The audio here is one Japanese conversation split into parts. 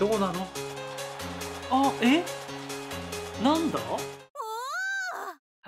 どうなのあえなんだ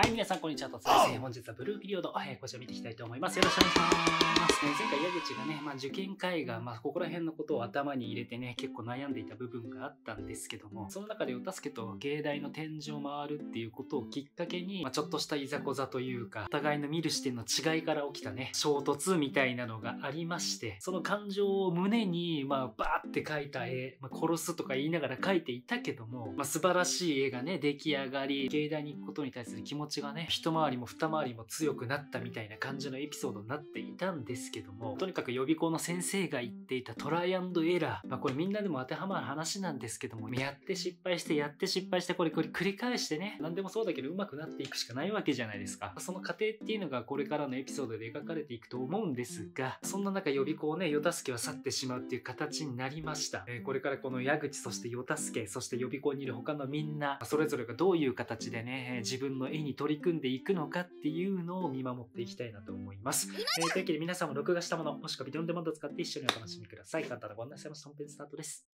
はい、皆さん、こんにちは。とつです。本日はブルーピリオド、えー、こちら見ていきたいと思います。よろしくお願いします。ね、前回、矢口がね、まあ、受験会が、まあ、ここら辺のことを頭に入れてね、結構悩んでいた部分があったんですけども、その中でお助けと芸大の天井を回るっていうことをきっかけに、まあ、ちょっとしたいざこざというか、お互いの見る視点の違いから起きたね、衝突みたいなのがありまして、その感情を胸に、まあ、バーって描いた絵、まあ、殺すとか言いながら描いていたけども、まあ、素晴らしい絵がね、出来上がり、芸大に行くことに対する気持ちちがね一回りも二回りも強くなったみたいな感じのエピソードになっていたんですけどもとにかく予備校の先生が言っていたトライエラー、まあ、これみんなでも当てはまる話なんですけどもやって失敗してやって失敗してこれこれ繰り返してね何でもそうだけど上手くなっていくしかないわけじゃないですかその過程っていうのがこれからのエピソードで描かれていくと思うんですがそんな中予備校ね与助は去ってしまうっていう形になりました、えー、これからこの矢口そして与助そして予備校にいる他のみんなそれぞれがどういう形でね自分の絵に取り組んでいくのかっていうのを見守っていきたいなと思います。えー、というわけで皆さんも録画したもの、もしくはビデオンデマンド使って一緒にお楽しみください。簡単なご案内されます。本編スタートです。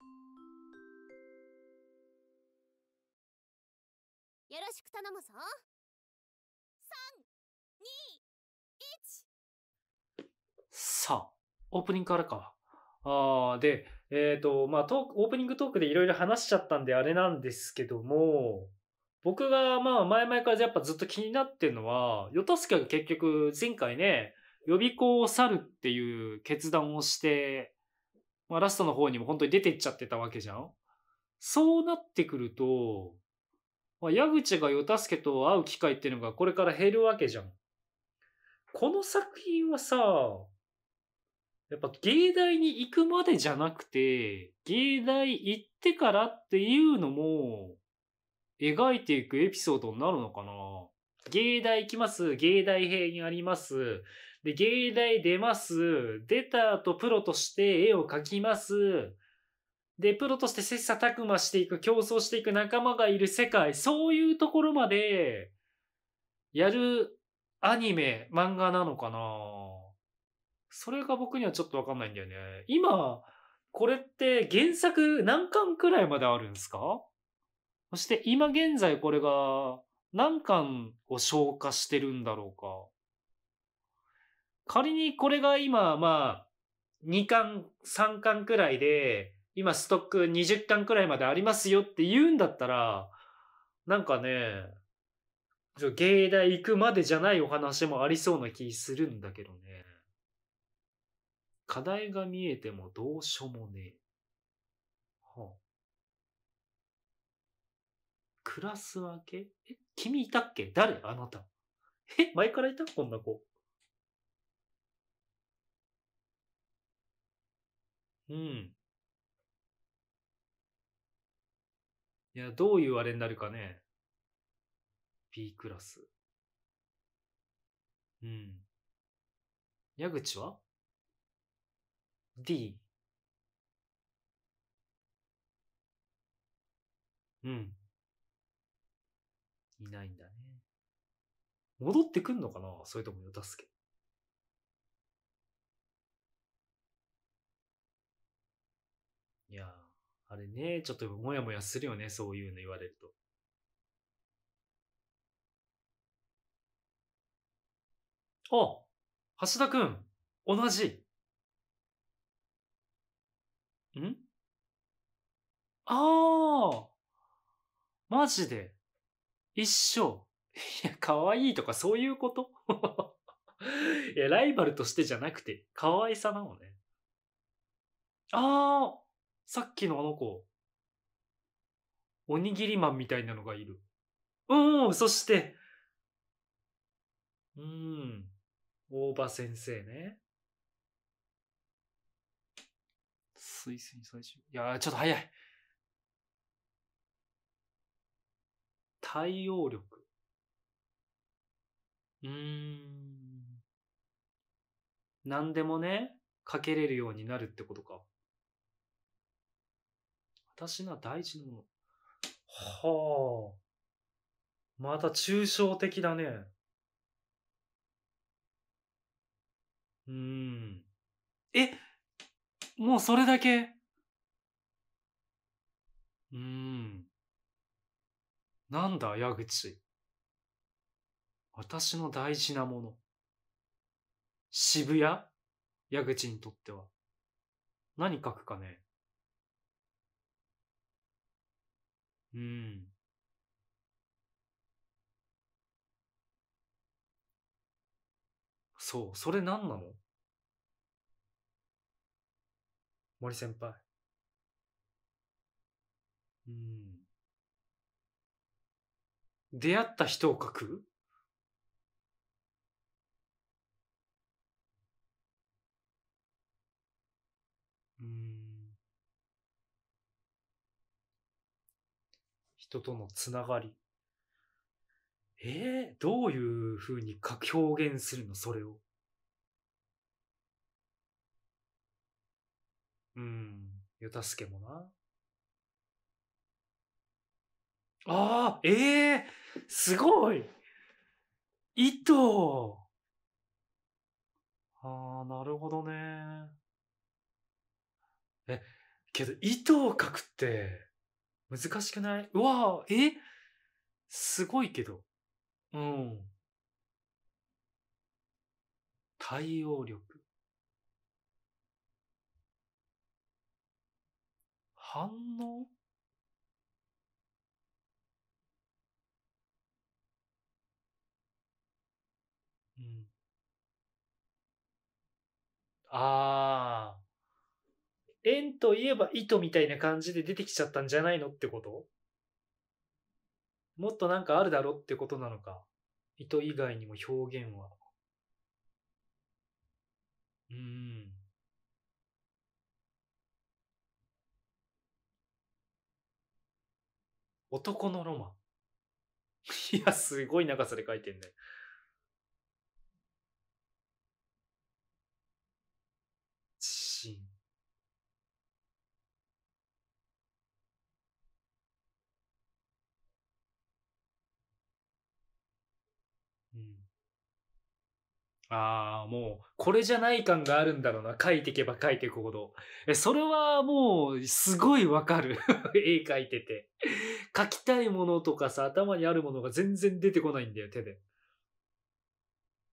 よろしく頼むぞ。3、2、1。さあ、オープニングからか。あで、えっ、ー、と、まあ、トーク、オープニングトークでいろいろ話しちゃったんであれなんですけども、僕がまあ前々からやっぱずっと気になってるのは、ヨタスケが結局前回ね、予備校を去るっていう決断をして、まあ、ラストの方にも本当に出てっちゃってたわけじゃんそうなってくると、まあ、矢口がヨタスケと会う機会っていうのがこれから減るわけじゃん。この作品はさ、やっぱ芸大に行くまでじゃなくて、芸大行ってからっていうのも、描いていくエピソードになるのかな芸大行きます。芸大編あります。で、芸大出ます。出た後プロとして絵を描きます。で、プロとして切磋琢磨していく、競争していく仲間がいる世界、そういうところまで、やるアニメ、漫画なのかなそれが僕にはちょっとわかんないんだよね。今、これって原作何巻くらいまであるんですかそして今現在これが何巻を消化してるんだろうか。仮にこれが今、まあ、2巻、3巻くらいで、今ストック20巻くらいまでありますよって言うんだったら、なんかね、芸大行くまでじゃないお話もありそうな気するんだけどね。課題が見えてもどうしようもねえ。クラス分けえ、君いたっけ誰あなた。え、前からいたこんな子。うん。いや、どういうあれになるかね。B クラス。うん。矢口は ?D。うん。いないんだね。戻ってくんのかなそれともヨタスケ。いやあれね、ちょっともやもやするよね、そういうの言われると。あ橋田くん、同じ。んああマジで。一生。いや、可愛いとかそういうこと いや、ライバルとしてじゃなくて、可愛さなのね。ああ、さっきのあの子。おにぎりマンみたいなのがいる。うん、そして、うん、大場先生ね。推薦最終。いやちょっと早い。対応力。うーん。何でもね、かけれるようになるってことか。私な大事なもの。はあ。また抽象的だね。うん。え、もうそれだけうん。なんだ、矢口。私の大事なもの。渋谷矢口にとっては。何書くかね。うん。そう、それ何なの森先輩。うん。出会った人を書くうん人とのつながり。えー、どういうふうに表現するのそれを。うん、た助けもな。ああ、ええー、すごい糸ああ、なるほどね。え、けど糸を描くって難しくないうわあ、えすごいけど。うん。対応力。反応ああ。円といえば糸みたいな感じで出てきちゃったんじゃないのってこともっとなんかあるだろってことなのか。糸以外にも表現は。うん。男のロマン。いや、すごい長さで書いてんね。ああ、もう、これじゃない感があるんだろうな。書いていけば書いていくほど。え、それはもう、すごいわかる。絵描いてて。書きたいものとかさ、頭にあるものが全然出てこないんだよ、手で。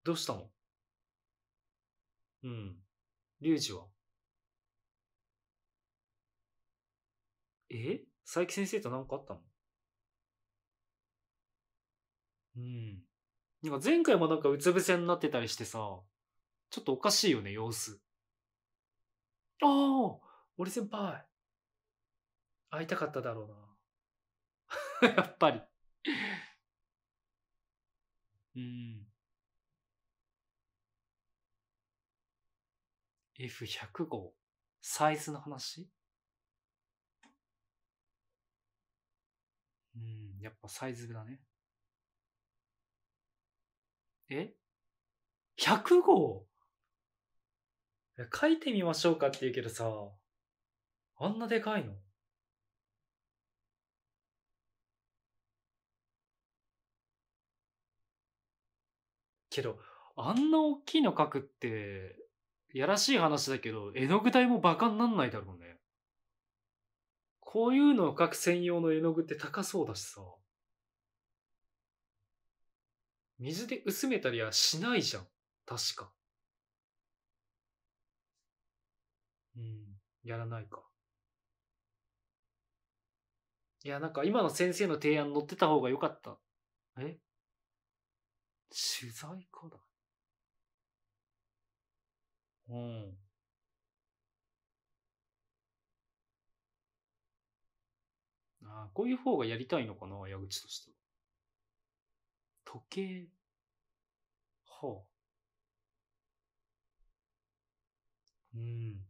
どうしたのうん。リュウジはえ佐伯先生と何かあったのうん。なんか前回もなんかうつ伏せになってたりしてさ、ちょっとおかしいよね、様子。ああ俺先輩会いたかっただろうな。やっぱり。うん。F100 号サイズの話うん、やっぱサイズだね。え ?100 号書いてみましょうかって言うけどさ、あんなでかいのけど、あんな大きいの書くって、やらしい話だけど、絵の具代もバカになんないだろうね。こういうのを書く専用の絵の具って高そうだしさ。水で薄めたりはしないじゃん。確か。うん。やらないか。いや、なんか今の先生の提案乗ってた方が良かった。え取材かだ。うん。ああ、こういう方がやりたいのかな、矢口としては。時計。ほう。うん。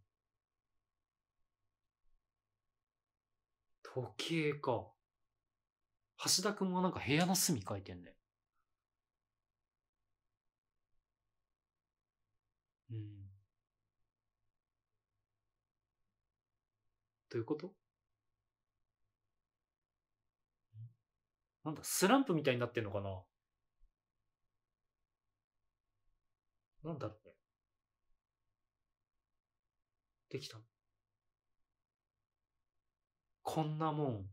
時計か。橋田くんもなんか部屋の隅書いてんね。うん。どういうことなんだ、スランプみたいになってんのかななんだろうね。できたこんなもん。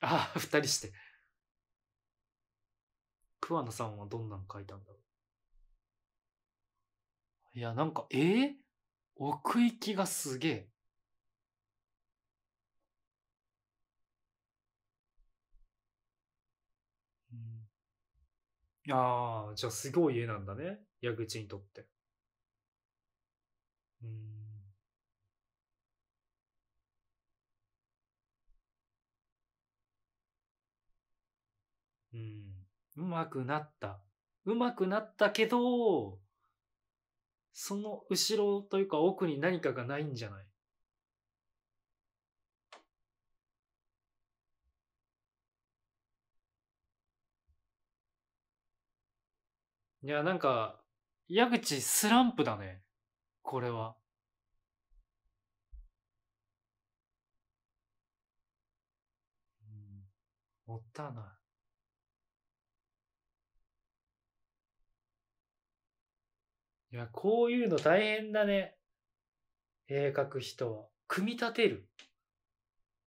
あ二人して。桑名さんはどんなの書いたんだろう。いや、なんか、えー、奥行きがすげえ。ああ、じゃあすごい絵なんだね。矢口にとって。うん。うん。うまくなった。うまくなったけど、その後ろというか奥に何かがないんじゃないいや、なんか、矢口スランプだね。これは。うん、ったない。いや、こういうの大変だね。絵描く人は。組み立てる。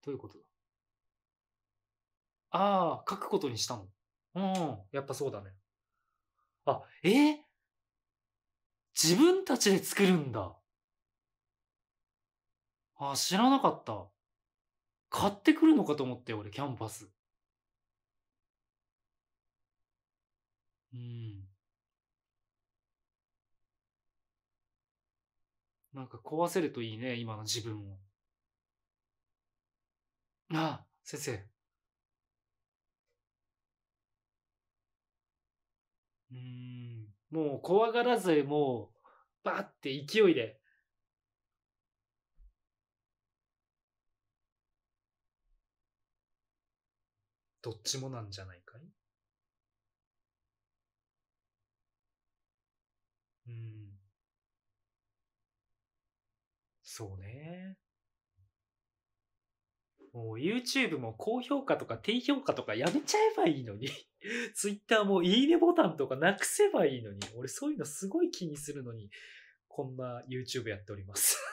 どういうことだああ、描くことにしたの。うん、やっぱそうだね。あ、えー、自分たちで作るんだ。あ、知らなかった。買ってくるのかと思って、俺、キャンパス。うん。なんか壊せるといいね、今の自分を。あ、先生。うーん。もう怖がらず、もう、バーって勢いで、どっちもなんじゃないかいうん。そうね。もう YouTube も高評価とか低評価とかやめちゃえばいいのに Twitter もいいねボタンとかなくせばいいのに、俺そういうのすごい気にするのに、こんな YouTube やっております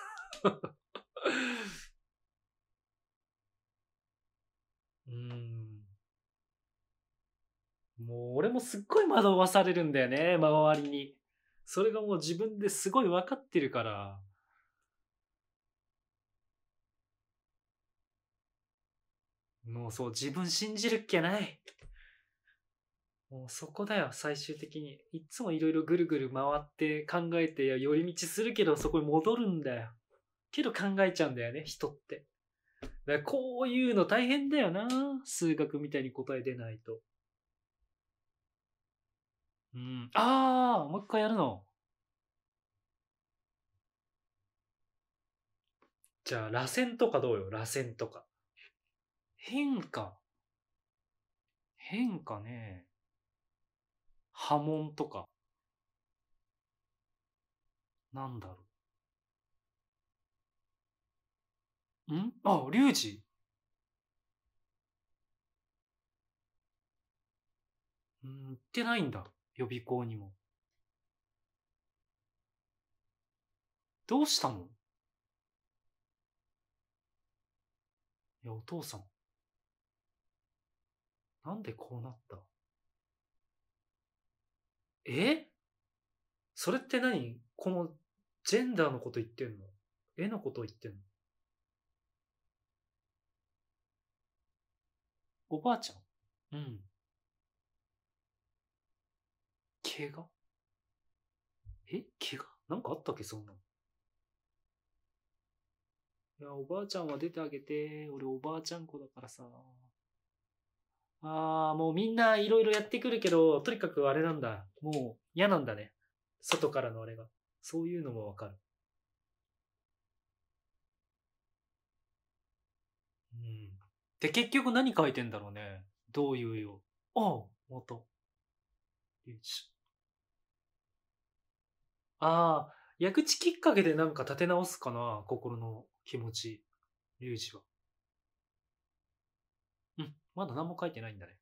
うん。もう俺もすっごい惑わされるんだよね、周りに。それがもう自分ですごい分かってるから、もうそう、自分信じるっきゃない。もうそこだよ、最終的に。いつもいろいろぐるぐる回って考えて、寄り道するけどそこに戻るんだよ。けど考えちゃうんだよね、人って。だこういうの大変だよな。数学みたいに答え出ないと。うん。ああもう一回やるの。じゃあ、螺旋とかどうよ、螺旋とか。変化。変化ね。波紋とか。なんだろう。んあ、隆二うん、行ってないんだ。予備校にも。どうしたのいや、お父さん。なんでこうなったえそれって何このジェンダーのこと言ってんの絵のこと言ってんのおばあちゃんうん。怪我え怪我なんかあったっけそんなの。いや、おばあちゃんは出てあげて。俺おばあちゃん子だからさ。ああ、もうみんないろいろやってくるけど、とにかくあれなんだ。もう嫌なんだね。外からのあれが。そういうのもわかる。うん。で、結局何書いてんだろうね。どういうよ。ああ、元。よしああ、薬地きっかけでなんか立て直すかな。心の気持ち。リュウジは。まだ何も書いてないんだね。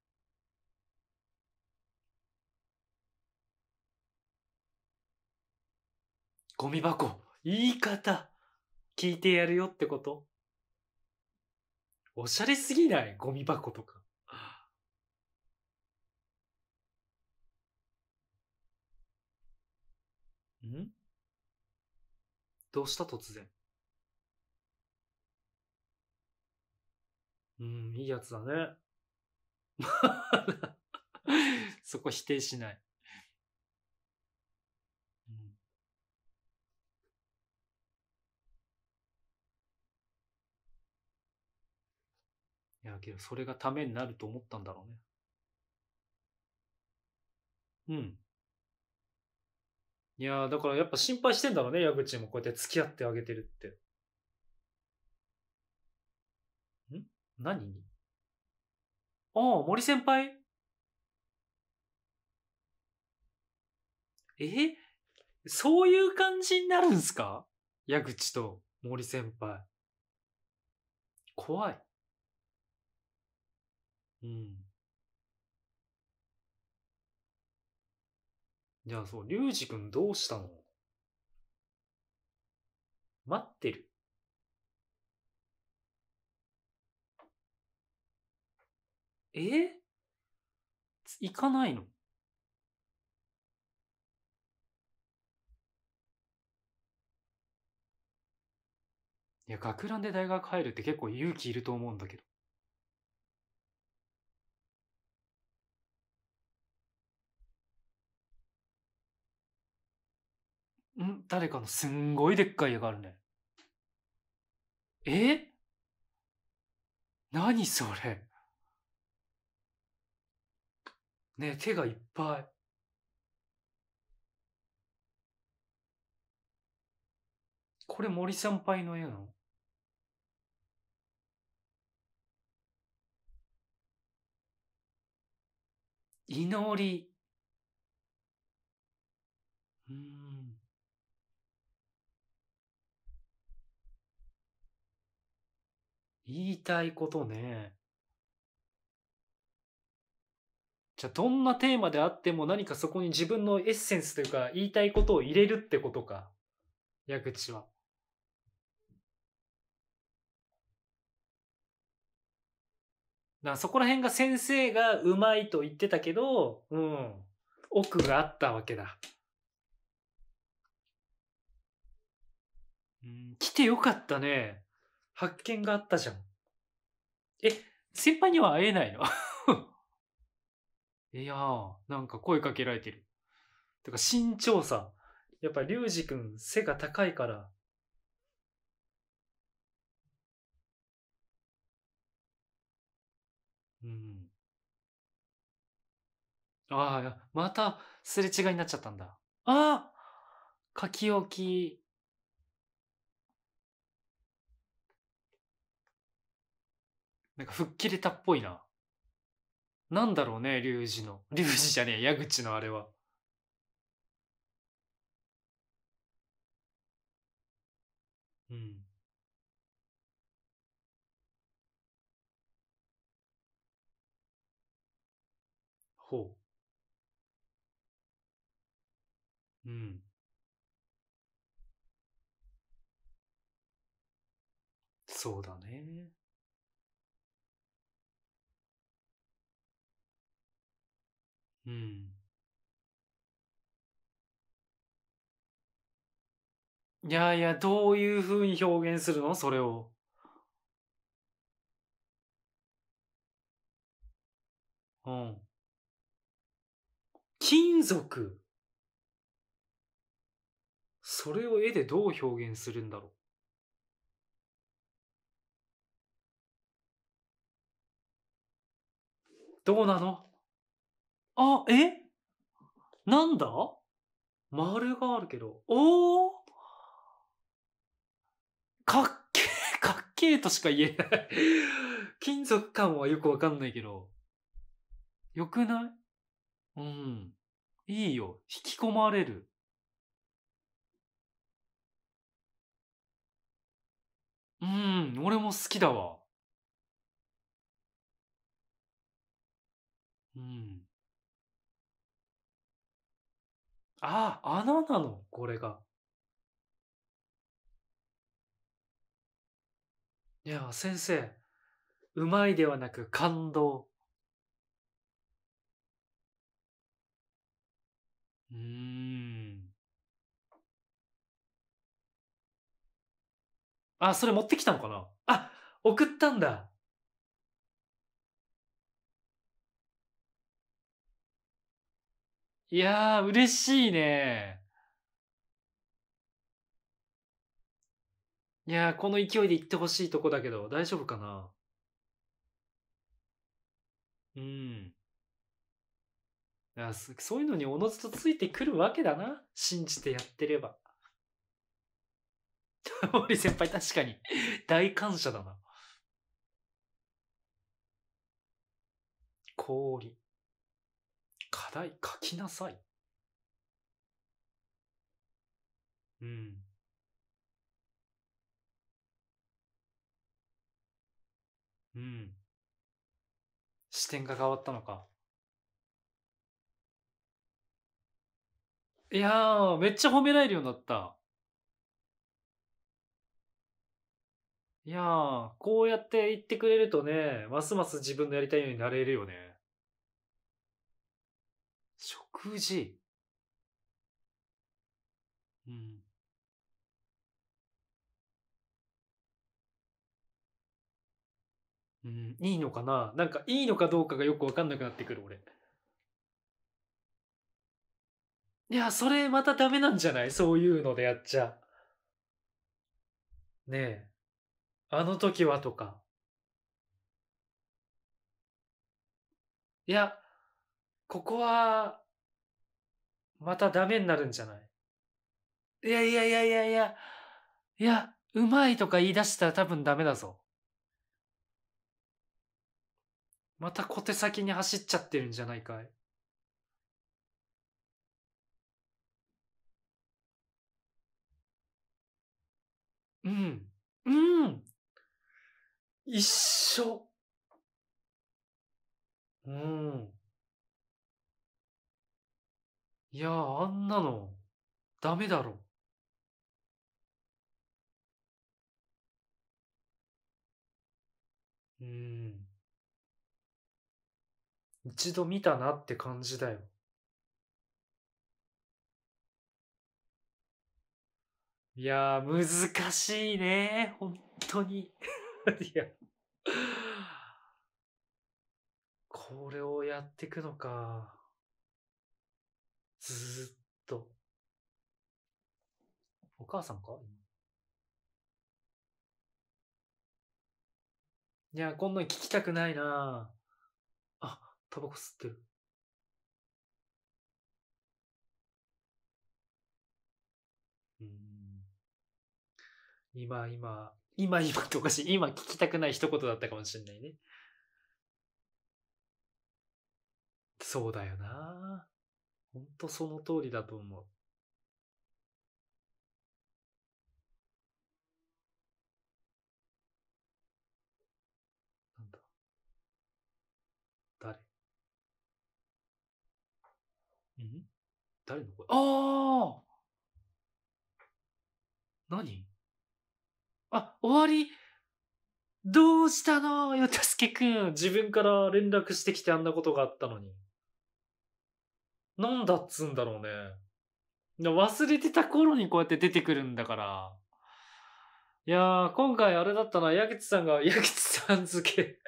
ゴミ箱言い方聞いてやるよってことおしゃれすぎないゴミ箱とか。んどうした突然。うん、いいやつだね。そこ否定しない。うん、いや、けどそれがためになると思ったんだろうね。うん。いやだからやっぱ心配してんだろうね、矢口もこうやって付き合ってあげてるって。ん何あ森先輩えそういう感じになるんすか矢口と森先輩。怖い。うん。じゃあそう、リュウジ君どうしたの待ってる。え行かないのいや、学ランで大学入るって結構勇気いると思うんだけど。ん誰かのすんごいでっかい家があるね。え何それね手がいっぱい。これ森先輩の絵なの祈り。うん。言いたいことね。じゃあどんなテーマであっても何かそこに自分のエッセンスというか言いたいことを入れるってことか。矢口は。なそこら辺が先生がうまいと言ってたけど、うん、奥があったわけだ。うん、来てよかったね。発見があったじゃん。え、先輩には会えないのいやー、なんか声かけられてる。てか身長差。やっぱリュウジ君背が高いから。うん。ああ、またすれ違いになっちゃったんだ。ああ書き置き。なんか吹っ切れたっぽいな。なんだろうね、龍二の。龍二じゃねえ、矢口のあれは。うん。ほう。うん。そうだね。うん。いやいや、どういうふうに表現するの？それを。うん。金属。それを絵でどう表現するんだろう？どうなの？あ、えなんだ丸があるけど。おーかっけえ、かっけえ としか言えない金属感はよくわかんないけど。よくないうん。いいよ。引き込まれる。うん、俺も好きだわ。うん。ああ、穴なのこれが。いや、先生、うまいではなく感動。うーん。あ、それ持ってきたのかなあ、送ったんだ。いやー、嬉しいね。いやー、この勢いで行ってほしいとこだけど、大丈夫かなうん。いやそういうのにおのずとついてくるわけだな。信じてやってれば。森先輩確かに大感謝だな。氷。課題書きなさい。うん。うん。視点が変わったのか。いやー、めっちゃ褒められるようになった。いやー、こうやって言ってくれるとね、ますます自分のやりたいようになれるよね。うん。うん、いいのかななんかいいのかどうかがよくわかんなくなってくる俺。いや、それまたダメなんじゃないそういうのでやっちゃ。ねえ。あの時はとか。いや、ここは、またダメになるんじゃないいやいやいやいやいや、いや、うまいとか言い出したら多分ダメだぞ。また小手先に走っちゃってるんじゃないかいうん。うん。一緒。うん。いやあんなの、ダメだろ。うん。一度見たなって感じだよ。いやー、難しいね。本当に。いや。これをやっていくのか。ずっと。お母さんかいや、こんなん聞きたくないなあ、タバコ吸ってる。うん。今、今、今、今っておかしい。今聞きたくない一言だったかもしれないね。そうだよな本当その通りだと思う。誰誰の声ああ何あ、終わりどうしたのよたすけくん自分から連絡してきてあんなことがあったのに。なんだっつうんだろうね。忘れてた頃にこうやって出てくるんだから。いやー、今回あれだったな、矢口さんが、矢口さん付け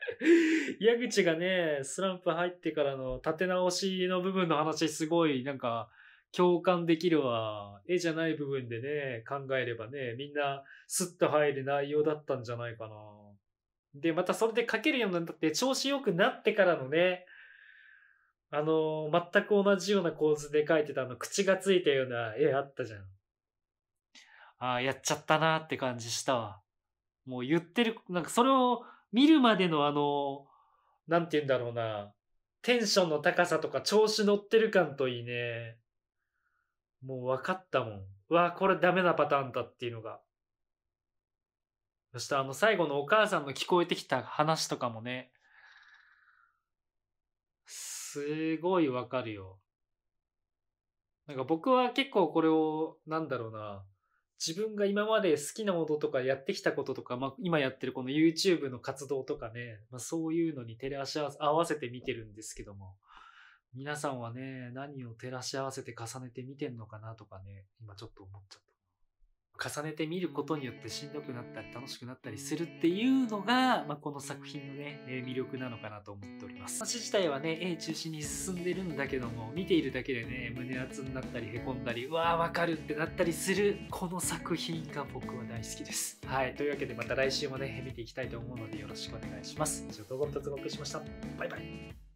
矢口がね、スランプ入ってからの立て直しの部分の話、すごい、なんか、共感できるわ。絵じゃない部分でね、考えればね、みんなスッと入る内容だったんじゃないかな。で、またそれで書けるようになって、調子良くなってからのね、あの、全く同じような構図で書いてたあの、口がついたような絵あったじゃん。ああ、やっちゃったなって感じしたわ。もう言ってる、なんかそれを見るまでのあの、なんて言うんだろうな、テンションの高さとか調子乗ってる感といいね。もう分かったもん。うわ、これダメなパターンだっていうのが。そしてあの最後のお母さんの聞こえてきた話とかもね、すごいわかるよ。なんか僕は結構これを、なんだろうな、自分が今まで好きなものとかやってきたこととか、まあ、今やってるこの YouTube の活動とかね、まあ、そういうのに照らし合わせて見てるんですけども、皆さんはね、何を照らし合わせて重ねて見てんのかなとかね、今ちょっと思っちゃった。重ねてみることによってしんどくなったり楽しくなったりするっていうのが、まあ、この作品のね、魅力なのかなと思っております。話自体はね、A 中心に進んでるんだけども、見ているだけでね、胸熱になったり、凹んだり、うわーわかるってなったりする、この作品が僕は大好きです。はい。というわけでまた来週もね、見ていきたいと思うのでよろしくお願いします。以上、動画も脱獄しました。バイバイ。